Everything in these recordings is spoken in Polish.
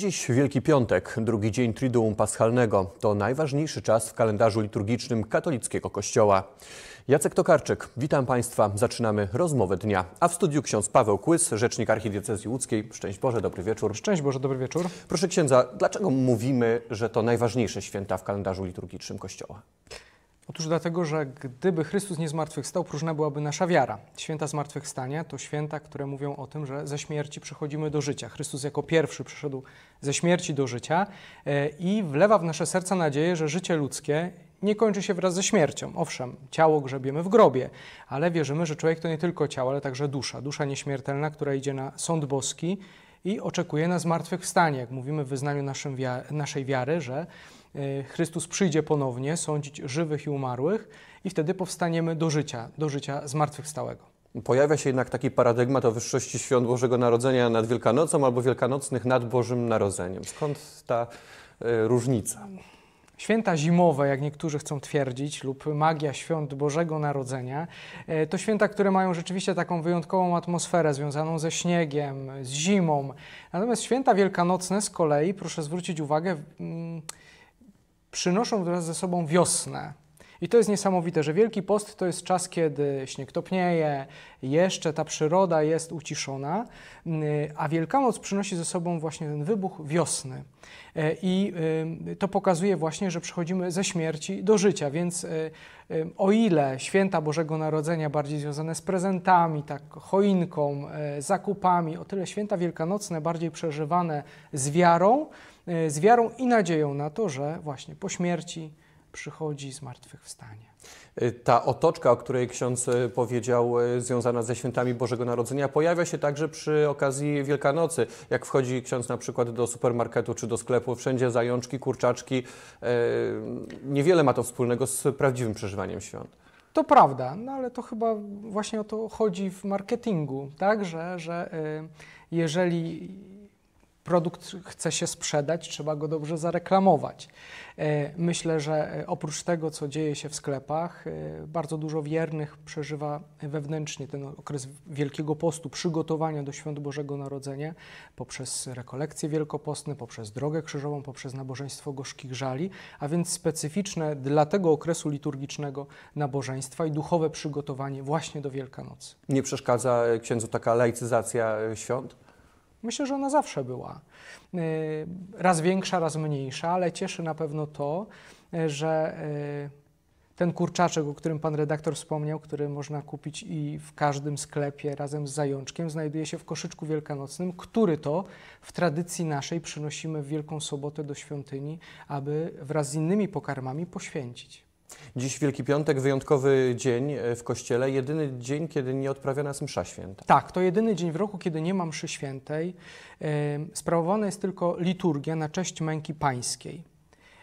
Dziś Wielki Piątek, drugi dzień Triduum Paschalnego. To najważniejszy czas w kalendarzu liturgicznym katolickiego kościoła. Jacek Tokarczyk, witam Państwa. Zaczynamy rozmowę dnia. A w studiu ksiądz Paweł Kłys, rzecznik archidiecezji łódzkiej. Szczęść Boże, dobry wieczór. Szczęść Boże, dobry wieczór. Proszę księdza, dlaczego mówimy, że to najważniejsze święta w kalendarzu liturgicznym kościoła? Otóż dlatego, że gdyby Chrystus nie zmartwychwstał, próżna byłaby nasza wiara. Święta zmartwychwstania to święta, które mówią o tym, że ze śmierci przechodzimy do życia. Chrystus jako pierwszy przyszedł ze śmierci do życia e, i wlewa w nasze serca nadzieję, że życie ludzkie nie kończy się wraz ze śmiercią. Owszem, ciało grzebiemy w grobie, ale wierzymy, że człowiek to nie tylko ciało, ale także dusza. Dusza nieśmiertelna, która idzie na sąd boski i oczekuje na zmartwychwstanie. Jak mówimy w wyznaniu wiary, naszej wiary, że E, Chrystus przyjdzie ponownie sądzić żywych i umarłych i wtedy powstaniemy do życia, do życia zmartwychwstałego. Pojawia się jednak taki paradygmat o wyższości świąt Bożego Narodzenia nad Wielkanocą albo Wielkanocnych nad Bożym Narodzeniem. Skąd ta y, różnica? Święta zimowe, jak niektórzy chcą twierdzić, lub magia świąt Bożego Narodzenia, e, to święta, które mają rzeczywiście taką wyjątkową atmosferę związaną ze śniegiem, z zimą. Natomiast święta wielkanocne z kolei, proszę zwrócić uwagę, hmm, przynoszą wraz ze sobą wiosnę. I to jest niesamowite, że Wielki Post to jest czas, kiedy śnieg topnieje, jeszcze ta przyroda jest uciszona, y, a Wielkanoc przynosi ze sobą właśnie ten wybuch wiosny. Y, I y, to pokazuje właśnie, że przechodzimy ze śmierci do życia, więc o ile święta Bożego Narodzenia bardziej związane z prezentami, tak choinką, zakupami, o tyle święta wielkanocne bardziej przeżywane z wiarą, z wiarą i nadzieją na to, że właśnie po śmierci przychodzi zmartwychwstanie. Y, ta otoczka, o której ksiądz y, powiedział, y, związana ze świętami Bożego Narodzenia, pojawia się także przy okazji Wielkanocy. Jak wchodzi ksiądz na przykład do supermarketu czy do sklepu, wszędzie zajączki, kurczaczki. Niewiele ma to wspólnego z prawdziwym przeżywaniem świąt. To prawda, no ale to chyba właśnie o to chodzi w marketingu, tak? Że, że jeżeli produkt chce się sprzedać, trzeba go dobrze zareklamować. E, myślę, że e, oprócz tego, co dzieje się w sklepach, e, bardzo dużo wiernych przeżywa wewnętrznie ten okres Wielkiego Postu, przygotowania do świąt Bożego Narodzenia poprzez rekolekcje wielkopostne, poprzez drogę krzyżową, poprzez nabożeństwo gorzkich żali, a więc specyficzne dla tego okresu liturgicznego nabożeństwa i duchowe przygotowanie właśnie do Wielkanocy. Nie przeszkadza księdzu taka laicyzacja świąt? Myślę, że ona zawsze była. Y, raz większa, raz mniejsza, ale cieszy na pewno to, y, że y, ten kurczaczek, o którym pan redaktor wspomniał, który można kupić i w każdym sklepie razem z zajączkiem, znajduje się w koszyczku wielkanocnym, który to w tradycji naszej przynosimy w Wielką Sobotę do świątyni, aby wraz z innymi pokarmami poświęcić. Dziś Wielki Piątek, wyjątkowy dzień e, w Kościele, jedyny dzień, kiedy nie odprawia nas msza święta. Tak, to jedyny dzień w roku, kiedy nie ma mszy świętej. Sprawowana jest tylko liturgia na cześć męki pańskiej.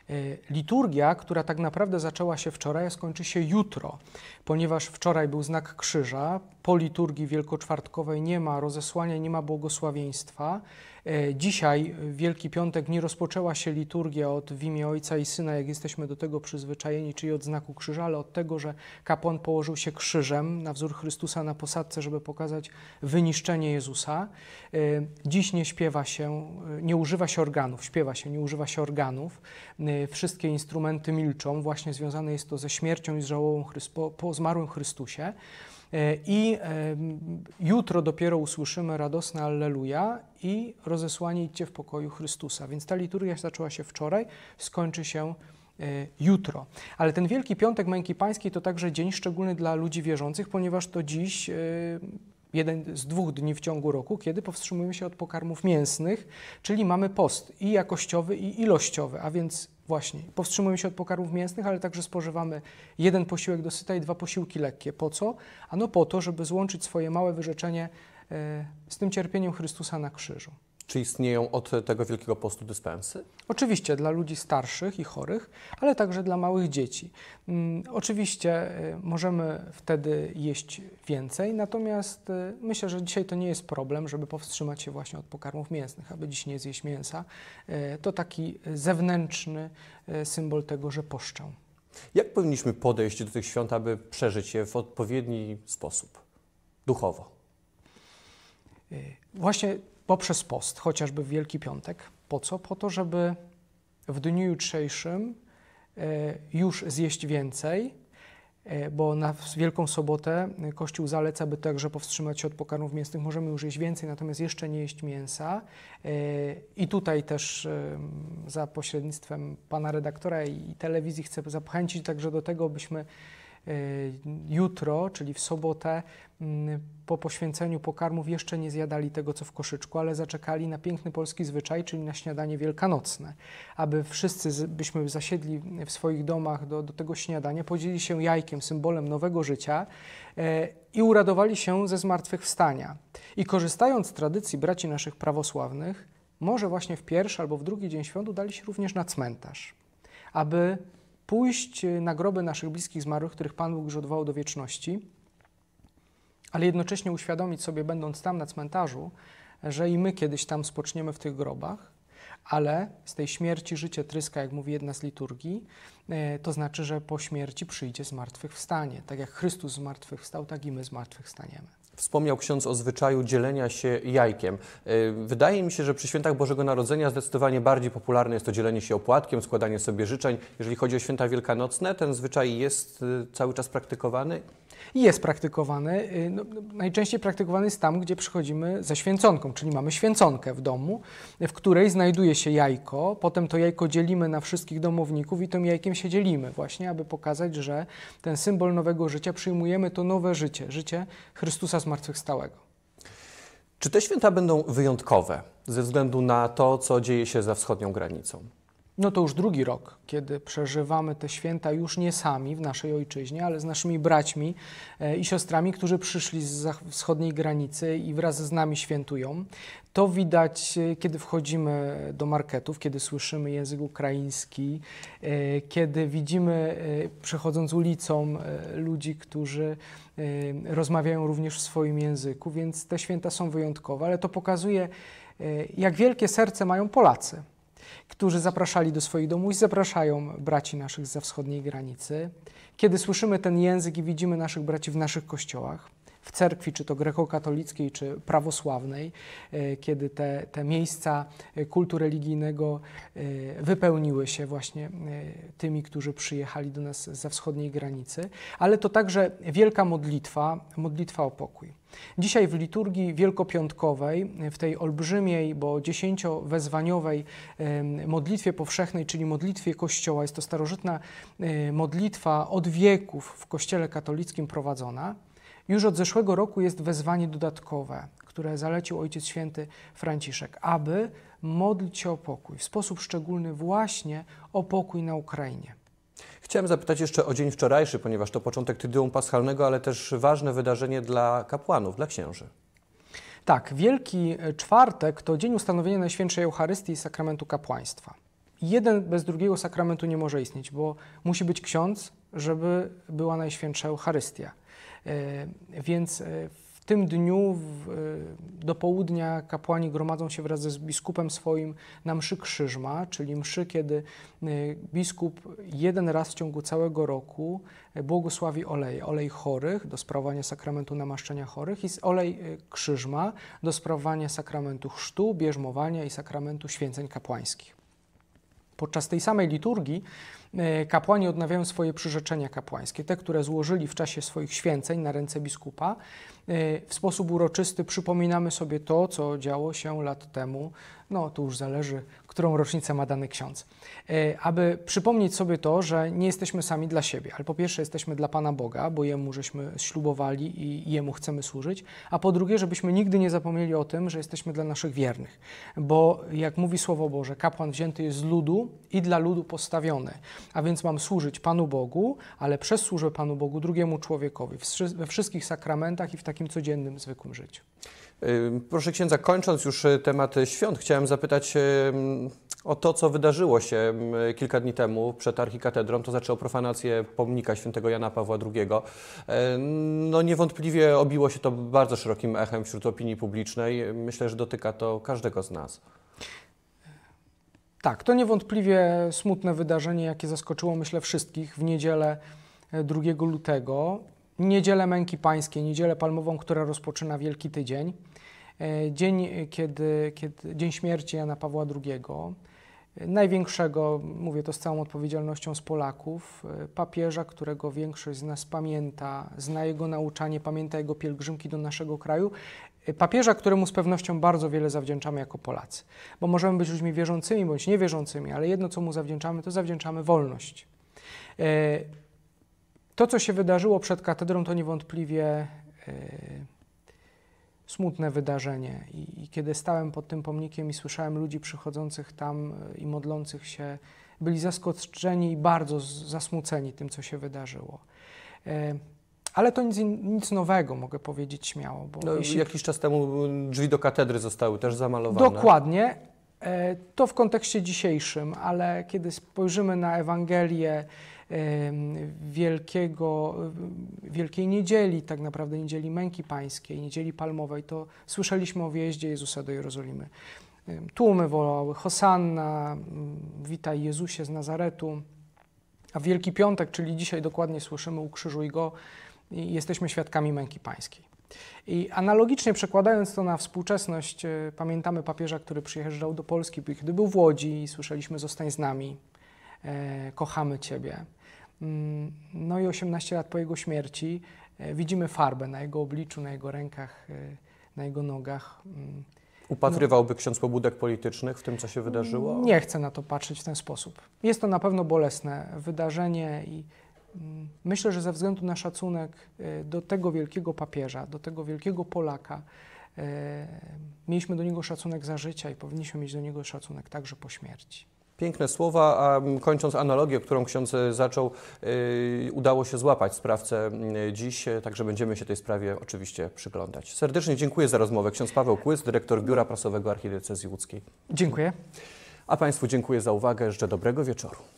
E, liturgia, która tak naprawdę zaczęła się wczoraj, skończy się jutro, ponieważ wczoraj był znak krzyża, po liturgii wielkoczwartkowej nie ma rozesłania, nie ma błogosławieństwa. E, dzisiaj, e, Wielki Piątek, nie rozpoczęła się liturgia od w imię Ojca i Syna, jak jesteśmy do tego przyzwyczajeni, czyli od znaku krzyża, ale od tego, że kapłan położył się krzyżem na wzór Chrystusa na posadce, żeby pokazać wyniszczenie Jezusa. E, dziś nie śpiewa się, nie używa się organów, śpiewa się, nie używa się organów. Wszystkie instrumenty milczą, właśnie związane jest to ze śmiercią i z żałobą Chryst po, po zmarłym Chrystusie. E, I jutro dopiero usłyszymy radosne Alleluja i rozesłanie idźcie w pokoju Chrystusa. Więc ta liturgia zaczęła się wczoraj, skończy się e, jutro. Ale ten Wielki Piątek Męki Pańskiej to także dzień szczególny dla ludzi wierzących, ponieważ to dziś e, jeden z dwóch dni w ciągu roku, kiedy powstrzymujemy się od pokarmów mięsnych, czyli mamy post i jakościowy, i ilościowy, a więc Właśnie. Powstrzymujemy się od pokarmów mięsnych, ale także spożywamy jeden posiłek dosyta i dwa posiłki lekkie. Po co? Ano po to, żeby złączyć swoje małe wyrzeczenie e, z tym cierpieniem Chrystusa na krzyżu. Czy istnieją od tego Wielkiego Postu dyspensy? Oczywiście dla ludzi starszych i chorych, ale także dla małych dzieci. Mm, oczywiście y, możemy wtedy jeść więcej, natomiast y, myślę, że dzisiaj to nie jest problem, żeby powstrzymać się właśnie od pokarmów mięsnych. Aby dziś nie zjeść mięsa, y, to taki zewnętrzny symbol tego, że poszczę. Jak powinniśmy podejść do tych świąt, aby przeżyć je w odpowiedni sposób, duchowo? Właśnie poprzez post, chociażby w Wielki Piątek. Po co? Po to, żeby w dniu jutrzejszym e, już zjeść więcej, e, bo na Wielką Sobotę e, Kościół zaleca, by także powstrzymać się od pokarmów mięsnych. Możemy już jeść więcej, natomiast jeszcze nie jeść mięsa. I tutaj też za pośrednictwem pana redaktora i telewizji chcę zachęcić także do tego, byśmy Y, jutro, czyli w sobotę, mm, po poświęceniu pokarmów jeszcze nie zjadali tego, co w koszyczku, ale zaczekali na piękny polski zwyczaj, czyli na śniadanie wielkanocne, aby wszyscy byśmy zasiedli w swoich domach do, do tego śniadania, podzielili się jajkiem, symbolem nowego życia y, i uradowali się ze zmartwychwstania. I korzystając z tradycji braci naszych prawosławnych, może właśnie w pierwszy albo w drugi dzień świąt udali się również na cmentarz, aby pójść y, na groby naszych bliskich zmarłych, których Pan Bóg już odwołał do wieczności, ale jednocześnie uświadomić sobie, będąc tam na cmentarzu, że i my kiedyś tam spoczniemy w tych grobach, ale z tej śmierci życie tryska, jak mówi jedna z liturgii, y, to znaczy, że po śmierci przyjdzie zmartwychwstanie. Tak jak Chrystus zmartwychwstał, tak i my zmartwychwstaniemy. Wspomniał ksiądz o zwyczaju dzielenia się jajkiem. E, wydaje mi się, że przy świętach Bożego Narodzenia zdecydowanie bardziej popularne jest to dzielenie się opłatkiem, składanie sobie życzeń. Jeżeli chodzi o święta wielkanocne, ten zwyczaj jest e, cały czas praktykowany jest praktykowany. Y, no, no, najczęściej praktykowany jest tam, gdzie przychodzimy ze święconką, czyli mamy święconkę w domu, w której znajduje się jajko. Potem to jajko dzielimy na wszystkich domowników i tym jajkiem się dzielimy, właśnie, aby pokazać, że ten symbol nowego życia przyjmujemy to nowe życie, życie Chrystusa zmartwychwstałego. Czy te święta będą wyjątkowe ze względu na to, co dzieje się za wschodnią granicą? No to już drugi rok, kiedy przeżywamy te święta już nie sami w naszej ojczyźnie, ale z naszymi braćmi e, i siostrami, którzy przyszli z wschodniej granicy i wraz z nami świętują. To widać, e, kiedy wchodzimy do marketów, kiedy słyszymy język ukraiński, e, kiedy widzimy, przechodząc ulicą, ludzi, którzy rozmawiają również w swoim języku, więc te święta są wyjątkowe, ale to pokazuje, jak wielkie serce mają Polacy którzy zapraszali do swoich domów i zapraszają braci naszych za wschodniej granicy. Kiedy słyszymy ten język i widzimy naszych braci w naszych kościołach, w cerkwi, czy to grekokatolickiej, czy prawosławnej, e, kiedy te, te miejsca e, kultu religijnego e, wypełniły się właśnie tymi, którzy przyjechali do nas ze wschodniej granicy, ale to także wielka modlitwa, modlitwa o pokój. Dzisiaj w liturgii wielkopiątkowej, w tej olbrzymiej, bo dziesięciowezwaniowej modlitwie powszechnej, czyli modlitwie Kościoła, jest to starożytna modlitwa od wieków w Kościele katolickim prowadzona, już od zeszłego roku jest wezwanie dodatkowe, które zalecił Ojciec Święty Franciszek, aby modlić się o pokój, w sposób szczególny właśnie o pokój na Ukrainie. Chciałem zapytać jeszcze o dzień wczorajszy, ponieważ to początek Tydeum Paschalnego, ale też ważne wydarzenie dla kapłanów, dla księży. Tak, Wielki Czwartek to dzień ustanowienia Najświętszej Eucharystii i Sakramentu Kapłaństwa. Jeden bez drugiego sakramentu nie może istnieć, bo musi być ksiądz, żeby była Najświętsza Eucharystia. E, więc e, w tym dniu e, do południa kapłani gromadzą się wraz z biskupem swoim na mszy krzyżma, czyli mszy, kiedy biskup jeden raz w ciągu całego roku błogosławi oleje. Olej chorych do sprawowania sakramentu namaszczenia chorych i olej krzyżma do sprawowania sakramentu chrztu, bierzmowania i sakramentu święceń kapłańskich. Podczas tej samej liturgii E, kapłani odnawiają swoje przyrzeczenia kapłańskie, te, które złożyli w czasie swoich święceń na ręce biskupa. E, w sposób uroczysty przypominamy sobie to, co działo się lat temu. No, tu już zależy, którą rocznicę ma dany ksiądz. E, aby przypomnieć sobie to, że nie jesteśmy sami dla siebie, ale po pierwsze jesteśmy dla Pana Boga, bo Jemu żeśmy ślubowali i Jemu chcemy służyć, a po drugie, żebyśmy nigdy nie zapomnieli o tym, że jesteśmy dla naszych wiernych, bo jak mówi Słowo Boże, kapłan wzięty jest z ludu i dla ludu postawiony a więc mam służyć Panu Bogu, ale przez służbę Panu Bogu drugiemu człowiekowi we wszystkich sakramentach i w takim codziennym, zwykłym życiu. Proszę księdza, kończąc już y, temat świąt, chciałem zapytać o to, co wydarzyło się kilka dni temu przed archikatedrą, to znaczy o profanację pomnika świętego Jana Pawła II. E, no niewątpliwie obiło się to bardzo szerokim echem wśród opinii publicznej. Myślę, że dotyka to każdego z nas. Tak, to niewątpliwie smutne wydarzenie, jakie zaskoczyło myślę wszystkich w niedzielę 2 e, lutego. Niedzielę Męki Pańskiej, niedzielę palmową, która rozpoczyna Wielki Tydzień. E, dzień, e, kiedy, kiedy, dzień śmierci Jana Pawła II, największego, mówię to z całą odpowiedzialnością, z Polaków, papieża, którego większość z nas pamięta, zna jego nauczanie, pamięta jego pielgrzymki do naszego kraju Y, papieża, któremu z pewnością bardzo wiele zawdzięczamy jako Polacy. Bo możemy być ludźmi wierzącymi bądź niewierzącymi, ale jedno, co mu zawdzięczamy, to zawdzięczamy wolność. Y, to, co się wydarzyło przed katedrą, to niewątpliwie y, smutne wydarzenie. I, kiedy stałem pod tym pomnikiem i słyszałem ludzi przychodzących tam i modlących się, byli zaskoczeni i bardzo zasmuceni tym, co się wydarzyło. Ale to nic, nic nowego, mogę powiedzieć śmiało. Bo no, jeśli... Jakiś czas temu y, drzwi do katedry zostały też zamalowane. Dokładnie. E, to w kontekście dzisiejszym, ale kiedy spojrzymy na Ewangelię wielkiego, Wielkiej Niedzieli, tak naprawdę Niedzieli Męki Pańskiej, Niedzieli Palmowej, to słyszeliśmy o wjeździe Jezusa do Jerozolimy. Tłumy wołały Hosanna, witaj Jezusie z Nazaretu. A Wielki Piątek, czyli dzisiaj dokładnie słyszymy ukrzyżuj Go, i jesteśmy świadkami męki pańskiej. I analogicznie przekładając to na współczesność, e, pamiętamy papieża, który przyjeżdżał do Polski, gdy był w Łodzi i słyszeliśmy zostań z nami, e, kochamy Ciebie. Mm, no i 18 lat po jego śmierci e, widzimy farbę na jego obliczu, na jego rękach, na jego nogach. Mm. Upatrywałby no, ksiądz pobudek politycznych w tym, co się wydarzyło? Nie chcę na to patrzeć w ten sposób. Jest to na pewno bolesne wydarzenie i Mm, myślę, że ze względu na szacunek e, do tego wielkiego papieża, do tego wielkiego Polaka, e, mieliśmy do niego szacunek za życia i powinniśmy mieć do niego szacunek także po śmierci. Piękne słowa, a mm, kończąc analogię, którą ksiądz e, zaczął, yy, udało się złapać sprawcę mm, dziś, także będziemy się tej sprawie oczywiście przyglądać. Serdecznie dziękuję za rozmowę. Ksiądz Paweł Kłys, dyrektor Biura Prasowego Archidiecezji Łódzkiej. Dziękuję. A Państwu dziękuję za uwagę. Życzę dobrego wieczoru.